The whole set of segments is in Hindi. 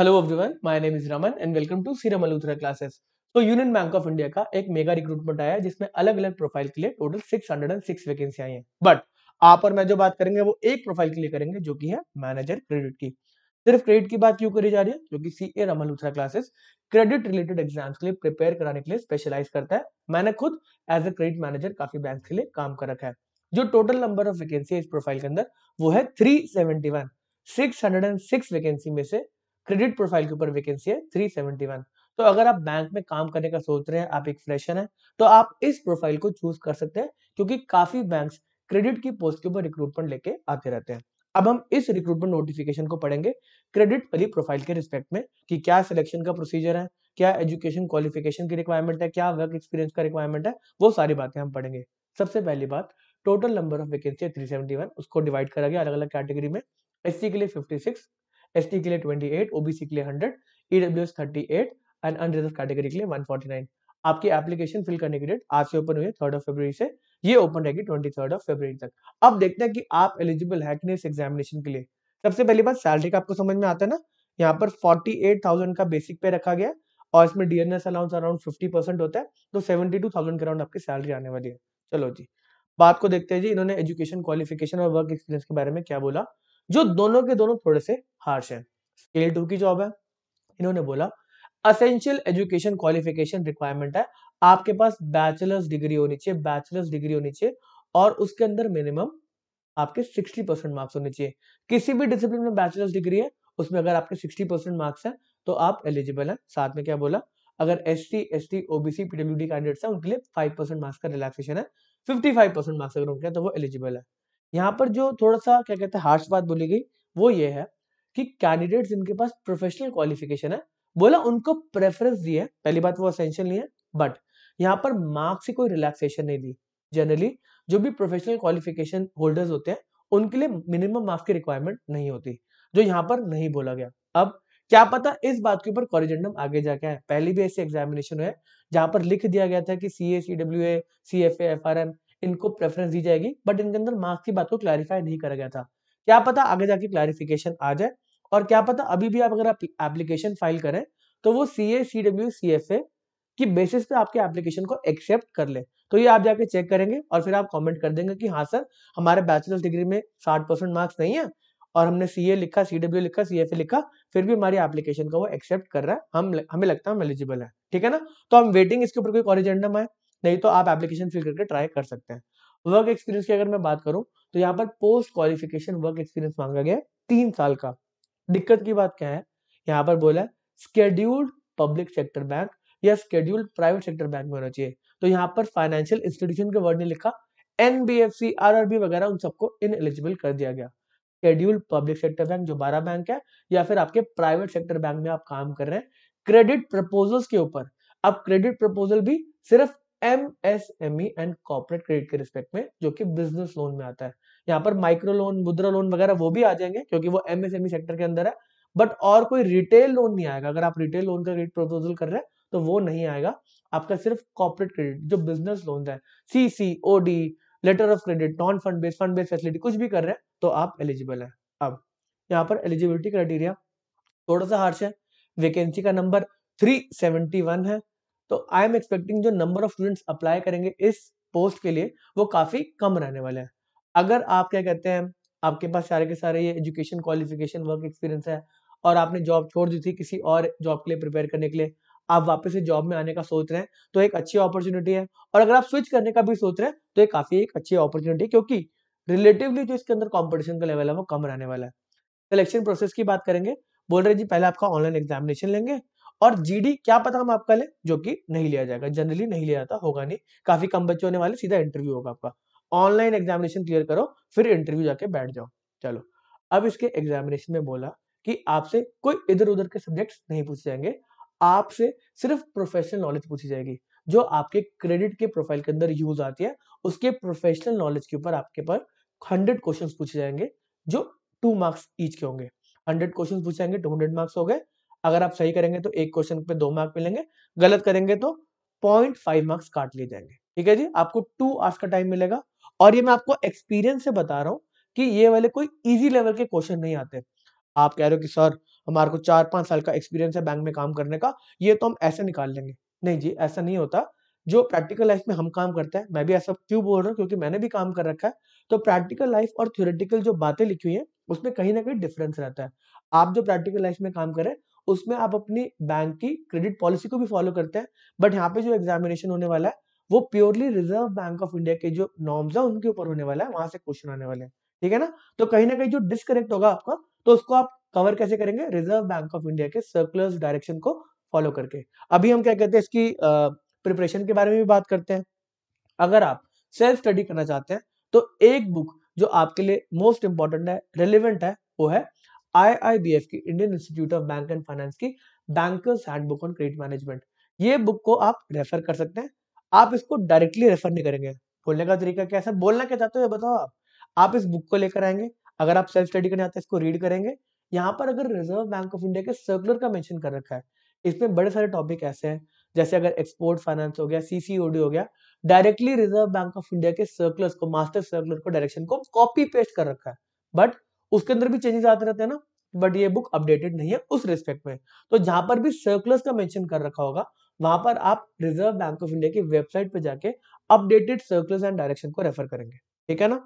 hello everyone my name is Raman and welcome to सीरम अलूथरा क्लासेस तो यूनियन बैंक ऑफ इंडिया का एक मेगा रिक्रूटमेंट आया है जिसमें अलग अलग प्रोफाइल के लिए टोटल 606 वैकेंसी आई है बट आप और मैं जो बात करेंगे वो एक प्रोफाइल के लिए करेंगे जो कि है मैनेजर क्रेडिट की सिर्फ क्रेडिट की बात क्यों करी जा रही है जो की C A Raman Luthra classes credit related exams के लिए प्रिपेयर कराने के लिए स्पेशलाइज करता है मैंने खुद एज ए क्रेडिट मैनेजर काफी बैंक के लिए काम कर रखा है जो टोटल नंबर ऑफ वैकेंसी है इस प्रोफाइल के अंदर वो है three seventy one six hundred and six vacancy में से क्रेडिट प्रोफाइल के ऊपर वैकेंसी है थ्री सेवेंटी वन तो अगर आप बैंक में काम करने का सोच रहे हैं आप एक फ्रेशर हैं तो आप इस प्रोफाइल को चूज कर सकते हैं क्योंकि काफी बैंक्स क्रेडिट की पोस्ट के ऊपर रिक्रूटमेंट लेके आते रहते हैं अब हम इस रिक्रूटमेंट नोटिफिकेशन को पढ़ेंगे क्रेडिट वाली प्रोफाइल के रिस्पेक्ट में कि क्या सिलेक्शन का प्रोसीजर है क्या एजुकेशन क्वालिफिकेशन की रिक्वायरमेंट है क्या वर्क एक्सपीरियंस का रिक्वायरमेंट है वो सारी बातें हम पढ़ेंगे सबसे पहली बात टोटल नंबर ऑफ वैकेंसी है 371 उसको डिवाइड करा गया अलग अलग कैटेगरी में एससी के लिए 56 एस के लिए ट्वेंटी एट ओबीसी के लिए hundred E W S thirty eight and unreserved category के लिए वन फोर्टी नाइन आपकी एप्लीकेशन फिल करने की डेट आज से ओपन हुई थर्ड ऑफ फेबर से ये ओपन रहेगी ट्वेंटी थर्ड ऑफ फेबर तक अब देखते हैं कि आप एलिजिबल है कि नहीं इस एग्जामिनेशन के लिए सबसे पहली बात सैलरी का आपको समझ में आता है ना यहाँ पर फोर्टी एट थाउजेंड का बेसिक पे रखा गया और इसमें DNS allowance around fifty percent होता है तो सेवेंटी टू थाउजेंड के अराउंड आपकी सैलरी आने वाली है चलो जी बात को देखते हैं जी इन्होंने एजुकेशन क्वालिफिकेशन और वर्क एक्सपीरियंस के बारे में क्या बोला जो दोनों के दोनों थोड़े से हार्श हैं स्केल टू की जॉब है इन्होंने बोला असेंशियल एजुकेशन क्वालिफिकेशन रिक्वायरमेंट है आपके पास बैचलर्स डिग्री होनी चाहिए बैचलर्स डिग्री होनी चाहिए और उसके अंदर मिनिमम आपके 60 परसेंट मार्क्स होने चाहिए किसी भी डिसिप्लिन में बैचलर्स डिग्री है उसमें अगर आपके 60 परसेंट मार्क्स हैं तो आप एलिजिबल हैं साथ में क्या बोला अगर S T S T OBC PW D candidates हैं उनके लिए फाइव परसेंट मार्क्स का रिलैक्सेशन है फिफ्टी फाइव परसेंट मार्क्स अगर उनके तो वो एलिजिबल है यहाँ पर जो थोड़ा सा क्या कहते हैं हार्श बात बोली गई वो ये है कि कैंडिडेट जिनके पास प्रोफेशनल क्वालिफिकेशन है बोला उनको प्रेफरेंस दी है पहली बात वो असेंशियल नहीं है बट यहाँ पर मार्क्स से कोई रिलैक्सेशन नहीं दी जनरली जो भी प्रोफेशनल क्वालिफिकेशन होल्डर्स होते हैं उनके लिए मिनिमम मार्क्स की रिक्वायरमेंट नहीं होती जो यहाँ पर नहीं बोला गया अब क्या पता इस बात के ऊपर कॉरिजेंडम आगे जाके आए पहले भी ऐसे एग्जामिनेशन हुए जहां पर लिख दिया गया था कि C A C W A C F F R M इनको प्रेफरेंस दी जाएगी बट इनके अंदर मार्क्स की बात को क्लैरिफाई नहीं करा गया था क्या पता आगे जाके क्लैरिफिकेशन आ जाए और क्या पता अभी भी आप अगर आप एप्लीकेशन फाइल करें तो वो सी A C W C F A की बेसिस पे आपके एप्लीकेशन को एक्सेप्ट कर ले तो ये आप जाके चेक करेंगे और फिर आप कमेंट कर देंगे कि हाँ सर हमारे बैचलर्स डिग्री में साठ परसेंट मार्क्स नहीं है और हमने सी ए लिखा सी डब्ल्यू लिखा सी एफ ए लिखा फिर भी हमारी एप्लीकेशन का वो एक्सेप्ट कर रहा है हम हमें लगता है हम एलिजिबल है ठीक है ना तो हम वेटिंग इसके ऊपर कोई और एजेंडम आए नहीं तो आप एप्लीकेशन फिल करके ट्राई कर सकते हैं वर्क एक्सपीरियंस की अगर मैं बात करूं तो यहाँ पर पोस्ट क्वालिफिकेशन वर्क एक्सपीरियंस मांगा गया तीन साल का दिक्कत की बात क्या है यहाँ पर बोला है स्केड्यूल्ड पब्लिक सेक्टर बैंक या स्केड्यूल्ड प्राइवेट सेक्टर बैंक में होना चाहिए तो यहाँ पर फाइनेंशियल इंस्टीट्यूशन के वर्ड ने लिखा एनबीएफसी आरआरबी वगैरह उन सबको इन एलिजिबल कर दिया गया स्केड्यूल्ड पब्लिक सेक्टर बैंक जो बारह बैंक है या फिर आपके प्राइवेट सेक्टर बैंक में आप काम कर रहे हैं क्रेडिट प्रपोजल्स के ऊपर अब क्रेडिट प्रपोजल भी सिर्फ M S M E and corporate credit के रिस्पेक्ट में जो कि बिजनेस लोन में आता है यहाँ पर माइक्रो लोन मुद्रा लोन वगैरह वो भी आ जाएंगे क्योंकि वो M S M E sector के अंदर है बट और कोई रिटेल लोन नहीं आएगा अगर आप रिटेल लोन का क्रेडिट प्रपोजल कर रहे हैं तो वो नहीं आएगा आपका सिर्फ कॉर्पोरेट क्रेडिट जो बिजनेस लोन है C C O D letter of credit non fund based fund based facility कुछ भी कर रहे हैं तो आप एलिजिबल है अब यहाँ पर एलिजिबिलिटी क्राइटेरिया थोड़ा सा हार्श है वैकेंसी का नंबर 371 है तो आई एम एक्सपेक्टिंग जो नंबर ऑफ स्टूडेंट्स अप्लाई करेंगे इस पोस्ट के लिए वो काफ़ी कम रहने वाले हैं अगर आप क्या कहते हैं आपके पास सारे के सारे ये एजुकेशन क्वालिफिकेशन वर्क एक्सपीरियंस है और आपने जॉब छोड़ दी थी किसी और जॉब के लिए प्रिपेयर करने के लिए आप वापस से जॉब में आने का सोच रहे हैं तो एक अच्छी अपॉर्चुनिटी है और अगर आप स्विच करने का भी सोच रहे हैं तो ये काफ़ी एक अच्छी अपॉर्चुनिटी है क्योंकि रिलेटिवली जो इसके अंदर कॉम्पिटिशन का लेवल है वो कम रहने वाला है सिलेक्शन प्रोसेस की बात करेंगे बोल रहे जी पहले आपका ऑनलाइन एग्जामिनेशन लेंगे और जीडी क्या पता हम आपका ले जो कि नहीं लिया जाएगा जनरली नहीं लिया जाता होगा नहीं काफी कम बच्चे होने वाले सीधा इंटरव्यू होगा आपका ऑनलाइन एग्जामिनेशन क्लियर करो फिर इंटरव्यू जाके बैठ जाओ चलो अब इसके एग्जामिनेशन में बोला कि आपसे कोई इधर उधर के सब्जेक्ट नहीं पूछे जाएंगे आपसे सिर्फ प्रोफेशनल नॉलेज पूछी जाएगी जो आपके क्रेडिट के प्रोफाइल के अंदर यूज आती है उसके प्रोफेशनल नॉलेज के ऊपर आपके पर हंड्रेड क्वेश्चन पूछे जाएंगे जो टू मार्क्स ईच के होंगे हंड्रेड क्वेश्चन पूछे जाएंगे टू हंड्रेड मार्क्स हो गए अगर आप सही करेंगे तो एक क्वेश्चन पे दो मार्क मिलेंगे गलत करेंगे तो पॉइंट फाइव मार्क्स काट लिए जाएंगे ठीक है जी आपको टू आवर्स का टाइम मिलेगा और ये मैं आपको एक्सपीरियंस से बता रहा हूँ कि ये वाले कोई इजी लेवल के क्वेश्चन नहीं आते आप कह रहे हो कि सर हमारे को चार पांच साल का एक्सपीरियंस है बैंक में काम करने का ये तो हम ऐसे निकाल लेंगे नहीं जी ऐसा नहीं होता जो प्रैक्टिकल लाइफ में हम काम करते हैं मैं भी ऐसा क्यों बोल रहा हूँ क्योंकि मैंने भी काम कर रखा है तो प्रैक्टिकल लाइफ और थ्योरेटिकल जो बातें लिखी हुई है उसमें कहीं ना कहीं डिफरेंस रहता है आप जो प्रैक्टिकल लाइफ में काम करें उसमें आप अपनी बैंक की क्रेडिट पॉलिसी को भी फॉलो करते हैं बट यहाँ पे जो एग्जामिनेशन होने वाला है वो purely reserve bank of India के जो नॉर्म्स है उनके ऊपर होने वाला है वहां से क्वेश्चन आने वाले हैं ठीक है ना तो कहीं ना कहीं जो डिसकनेक्ट होगा आपका तो उसको आप कवर कैसे करेंगे रिजर्व बैंक ऑफ इंडिया के सर्कुलर डायरेक्शन को फॉलो करके अभी हम क्या कहते हैं इसकी प्रिपरेशन के बारे में भी बात करते हैं अगर आप सेल्फ स्टडी करना चाहते हैं तो एक बुक जो आपके लिए मोस्ट इंपॉर्टेंट है रेलिवेंट है वो है आईआईबीएफ की Indian institute of bank and finance की bankers handbook on credit management ये बुक को आप रेफर कर सकते हैं आप इसको डायरेक्टली रेफर नहीं करेंगे बोलने का तरीका कैसा बोलना क्या चाहते हो बताओ आप आप इस बुक को लेकर आएंगे अगर आप सेल्फ स्टडी करने आते हैं इसको रीड करेंगे यहाँ पर अगर रिजर्व बैंक ऑफ इंडिया के सर्कुलर का मेंशन कर रखा है इसमें बड़े सारे टॉपिक ऐसे हैं जैसे अगर एक्सपोर्ट फाइनेंस हो गया सीसीओडी हो गया directly reserve bank of India के सर्कुलर्स को मास्टर सर्कुलर को डायरेक्शन को कॉपी पेस्ट कर रखा है बट उसके अंदर भी चेंजेस आते रहते हैं ना बट ये बुक अपडेटेड नहीं है उस रिस्पेक्ट में तो जहां पर भी सर्कुलर्स का मेंशन कर रखा होगा वहां पर आप रिजर्व बैंक ऑफ इंडिया की वेबसाइट पर जाके अपडेटेड सर्कुलर्स एंड डायरेक्शन को रेफर करेंगे ठीक है ना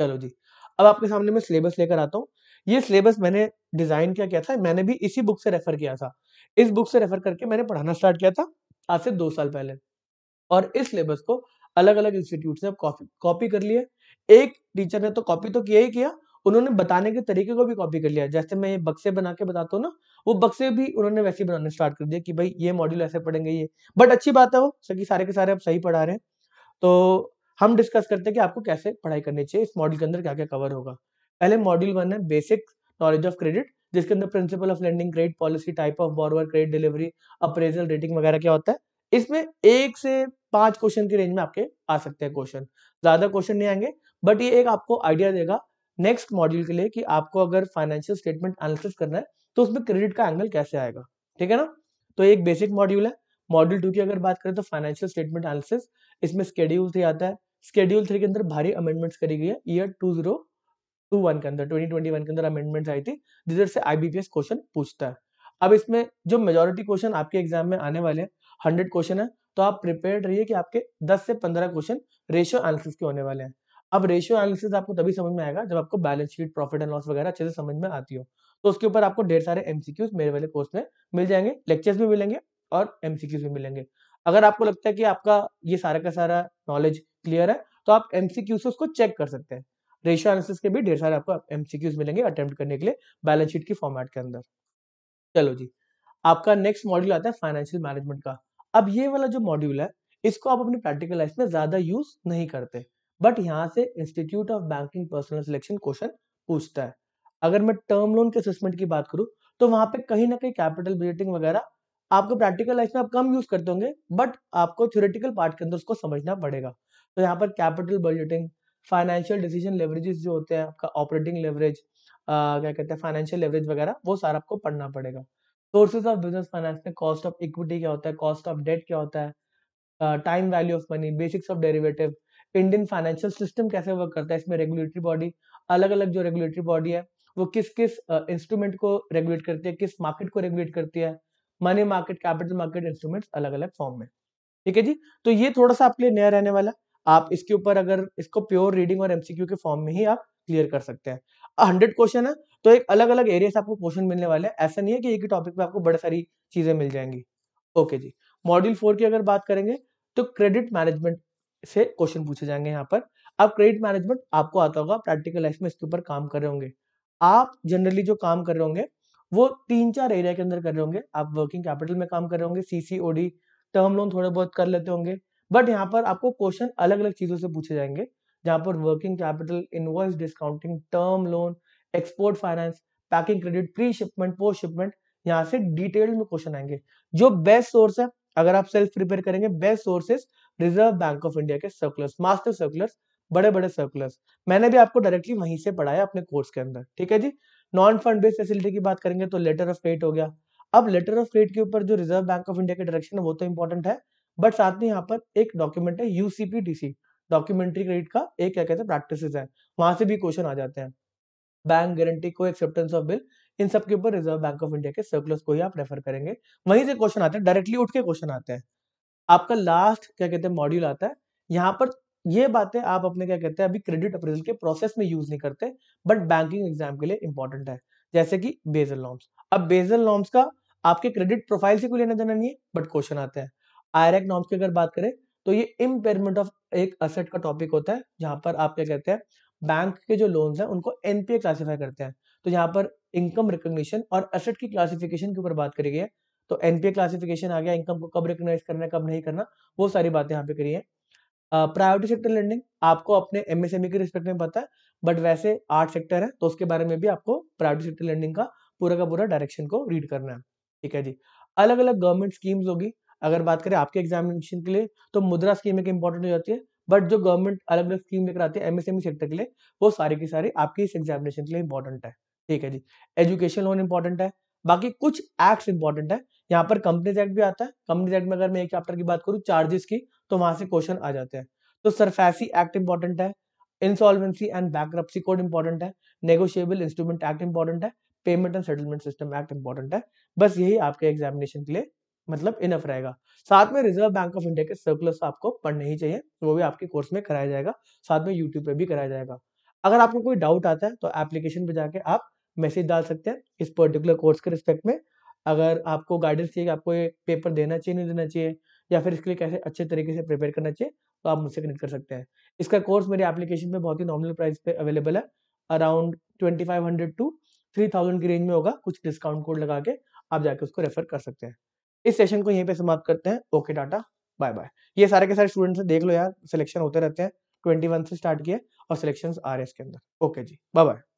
चलो जी अब आपके सामने मैं सिलेबस लेकर आता हूँ ये सिलेबस मैंने डिजाइन क्या किया था मैंने भी इसी बुक से रेफर किया था इस बुक से रेफर करके मैंने पढ़ाना स्टार्ट किया था आज से दो साल पहले और इस सिलेबस को अलग अलग इंस्टीट्यूट से कॉपी कॉपी कर लिए एक टीचर ने तो कॉपी तो किया ही किया उन्होंने बताने के तरीके को भी कॉपी कर लिया जैसे मैं ये बक्से बना के बताता हूँ ना वो बक्से भी उन्होंने वैसे बनाने स्टार्ट कर दिया कि भाई ये मॉड्यूल ऐसे पढ़ेंगे ये बट अच्छी बात है वो सभी सारे के सारे आप सही पढ़ा रहे हैं तो हम डिस्कस करते हैं कि आपको कैसे पढ़ाई करनी चाहिए इस मॉड्यूल के अंदर क्या क्या कवर होगा पहले मॉड्यूल वन है बेसिक नॉलेज ऑफ क्रेडिट जिसके अंदर principle of lending credit policy type of borrower credit delivery appraisal rating वगैरह क्या होता है इसमें एक से पांच क्वेश्चन की रेंज में आपके आ सकते हैं क्वेश्चन ज्यादा क्वेश्चन नहीं आएंगे बट ये एक आपको आइडिया देगा नेक्स्ट मॉड्यूल के लिए कि आपको अगर फाइनेंशियल स्टेटमेंट एनालिसिस करना है तो उसमें क्रेडिट का एंगल कैसे आएगा ठीक है ना तो एक बेसिक मॉड्यूल है मॉड्यूल टू की अगर बात करें तो फाइनेंशियल स्टेटमेंट एनालिसिस इसमें स्केड्यूल थ्री आता है स्केड्यूल थ्री के अंदर भारी अमेंडमेंट्स करी गई है year two zero two one के अंदर ट्वेंटी ट्वेंटी वन के अंदर अमेंडमेंट्स आई थी जिधर से आईबीपीएस क्वेश्चन पूछता है अब इसमें जो मेजोरिटी क्वेश्चन आपके एग्जाम में आने वाले हैं हंड्रेड क्वेश्चन है तो आप प्रिपेयर रहिए कि आपके दस से पंद्रह क्वेश्चन रेशियो एनालिसिस के होने वाले हैं अब रेशियो एनालिसिस आपको तभी समझ में आएगा जब आपको balance sheet profit and loss वगैरह अच्छे से समझ में आती हो तो उसके ऊपर आपको ढेर सारे एमसीक्यूज मेरे वाले कोर्स में मिल जाएंगे लेक्चर्स भी मिलेंगे और एमसीक्यूज भी मिलेंगे अगर आपको लगता है कि आपका ये सारा का सारा नॉलेज क्लियर है तो आप एमसीक्यू से उसको चेक कर सकते हैं रेशियो एनालिसिस के भी ढेर सारे आपको एमसीक्यूज मिलेंगे अटेम्प्ट करने के लिए बैलेंस शीट की फॉर्मेट के अंदर चलो जी आपका नेक्स्ट मॉड्यूल आता है फाइनेंशियल मैनेजमेंट का अब ये वाला जो मॉड्यूल है इसको आप अपनी प्रैक्टिकल लाइफ में ज्यादा यूज नहीं करते बट यहाँ से institute of banking personal selection question पूछता है अगर मैं टर्म लोन के असेसमेंट की बात करूँ तो वहां पे कहीं ना कहीं कैपिटल बजटिंग वगैरह आपको प्रैक्टिकल लाइफ में आप कम यूज करते होंगे बट आपको थ्योरेटिकल पार्ट के अंदर उसको समझना पड़ेगा तो यहाँ पर capital budgeting financial decision leverages जो होते हैं आपका ऑपरेटिंग लेवरेज क्या कहते हैं फाइनेंशियल लेवरेज वगैरह वो सारा आपको पढ़ना पड़ेगा सोर्सेज ऑफ बिजनेस फाइनेंस में कॉस्ट ऑफ इक्विटी क्या होता है कॉस्ट ऑफ डेट क्या होता है time value of money basics of derivative Indian financial system कैसे वर्क करता है इसमें रेगुलेटरी बॉडी अलग अलग जो रेगुलेटरी बॉडी है वो किस किस इंस्ट्रूमेंट को रेगुलेट करती है किस मार्केट को रेगुलेट करती है money market capital market instruments अलग अलग फॉर्म में ठीक है जी तो ये थोड़ा सा आपके लिए नया रहने वाला आप इसके ऊपर अगर इसको प्योर रीडिंग और एमसीक्यू के फॉर्म में ही आप क्लियर कर सकते हैं हंड्रेड क्वेश्चन है तो एक अलग अलग एरिया से आपको क्वेश्चन मिलने वाले हैं ऐसा नहीं है कि एक ही टॉपिक पे आपको बड़ी सारी चीजें मिल जाएंगी ओके जी मॉड्यूल फोर की अगर बात करेंगे तो क्रेडिट मैनेजमेंट से क्वेश्चन पूछे जाएंगे यहाँ पर अब क्रेडिट मैनेजमेंट आपको आता होगा प्रैक्टिकल लाइफ में इसके ऊपर काम कर रहे होंगे आप जनरली जो काम कर रहे होंगे वो तीन चार एरिया के अंदर कर रहे होंगे आप वर्किंग कैपिटल में काम कर रहे होंगे सीसीओडी टर्म लोन थोड़े बहुत कर लेते होंगे बट यहाँ पर आपको क्वेश्चन अलग अलग चीजों से पूछे जाएंगे जहां पर working capital invoice discounting term loan export finance packing credit pre shipment post shipment यहाँ से डिटेल में क्वेश्चन आएंगे जो बेस्ट सोर्स है अगर आप सेल्फ प्रिपेयर करेंगे best sources reserve bank of India के सर्कुलर्स मास्टर सर्कुलर्स बड़े बड़े सर्कुलर्स मैंने भी आपको डायरेक्टली वहीं से पढ़ाया अपने कोर्स के अंदर ठीक है जी नॉन फंड बेस्ड फैसिलिटी की बात करेंगे तो लेटर ऑफ क्रेडिट हो गया अब लेटर ऑफ क्रेडिट के ऊपर जो रिजर्व बैंक ऑफ इंडिया के डायरेक्शन है वो तो इंपॉर्टेंट है बट साथ में यहाँ पर एक डॉक्यूमेंट है यूसीपीडीसी डॉक्यूमेंट्री क्रेडिट का एक क्या कहते हैं प्रैक्टिस है वहां से भी क्वेश्चन आ जाते हैं बैंक गारंटी को एक्सेप्टेंस ऑफ बिल इन सब के ऊपर रिजर्व बैंक ऑफ इंडिया के सर्कुलर्स को ही आप रेफर करेंगे वहीं से क्वेश्चन आते हैं डायरेक्टली उठ के क्वेश्चन आते हैं आपका लास्ट क्या कहते हैं मॉड्यूल आता है यहाँ पर ये बातें आप अपने क्या कहते हैं अभी क्रेडिट अप्रेजल के प्रोसेस में यूज नहीं करते बट बैंकिंग एग्जाम के लिए इंपॉर्टेंट है जैसे कि बेजल नॉर्म्स अब बेजल नॉर्म्स का आपके क्रेडिट प्रोफाइल से कोई लेना देना नहीं है बट क्वेश्चन आते हैं आयरक नॉर्म्स की अगर बात करें तो ये इम्पेयरमेंट ऑफ एक असेट का टॉपिक होता है जहां पर आप क्या कहते हैं बैंक के जो लोन्स हैं उनको एनपीए क्लासीफाई करते हैं तो यहाँ पर इनकम रिकग्निशन और असेट की क्लासिफिकेशन के ऊपर बात करी गई है तो एनपीए क्लासिफिकेशन आ गया इनकम को कब रिकोगनाइज करना है कब नहीं करना वो सारी बातें यहाँ पे करी है प्रायोरिटी सेक्टर लेंडिंग आपको अपने एमएसएमई e के रिस्पेक्ट में पता है बट वैसे आठ सेक्टर है तो उसके बारे में भी आपको प्रायोरिटी सेक्टर लेंडिंग का पूरा का पूरा डायरेक्शन को रीड करना है ठीक है जी अलग अलग गवर्नमेंट स्कीम्स होगी अगर बात करें आपके एग्जामिनेशन के लिए तो मुद्रा स्कीम एक इंपॉर्टेंट हो जाती है बट जो गवर्नमेंट अलग अलग स्कीम लेकर आती है एमएसएमई सेक्टर e के लिए वो सारी की सारी आपकी इस एग्जामिनेशन के लिए इंपॉर्टेंट है ठीक है जी एजुकेशन लोन इंपॉर्टेंट है बाकी कुछ एक्ट इंपॉर्टेंट है यहाँ पर कंपनीज एक्ट भी आता है कंपनीज एक्ट में अगर मैं एक चैप्टर की बात करूँ चार्जेस की तो वहां से क्वेश्चन आ जाते हैं तो सरफेसी एक्ट इंपॉर्टेंट है insolvency and bankruptcy code important है नेगोशियबल इंस्ट्रूमेंट एक्ट इंपॉर्टेंट है payment and settlement system act important है बस यही आपके एग्जामिनेशन के लिए मतलब इनफ रहेगा साथ में रिजर्व बैंक ऑफ इंडिया के सर्कुलर्स आपको पढ़ने ही चाहिए वो भी आपके कोर्स में कराया जाएगा साथ में यूट्यूब पे भी कराया जाएगा अगर आपको कोई डाउट आता है तो एप्लीकेशन पे जाके आप मैसेज डाल सकते हैं इस पर्टिकुलर कोर्स के रिस्पेक्ट में अगर आपको गाइडेंस चाहिए आपको ये पेपर देना चाहिए नहीं देना चाहिए या फिर इसके लिए कैसे अच्छे तरीके से प्रिपेयर करना चाहिए तो आप मुझसे कनेक्ट कर सकते हैं इसका कोर्स मेरे एप्लीकेशन में बहुत ही नॉर्मल प्राइस पे अवेलेबल है around twenty five hundred to three thousand की रेंज में होगा कुछ डिस्काउंट कोड लगा के आप जाके उसको रेफर कर सकते हैं इस सेशन को यहीं पे समाप्त करते हैं ओके डाटा बाय बाय ये सारे के सारे स्टूडेंट्स देख लो यार सिलेक्शन होते रहते हैं ट्वेंटी वन से स्टार्ट किया और सिलेक्शन आ रहे हैं इसके अंदर ओके जी बाय बाय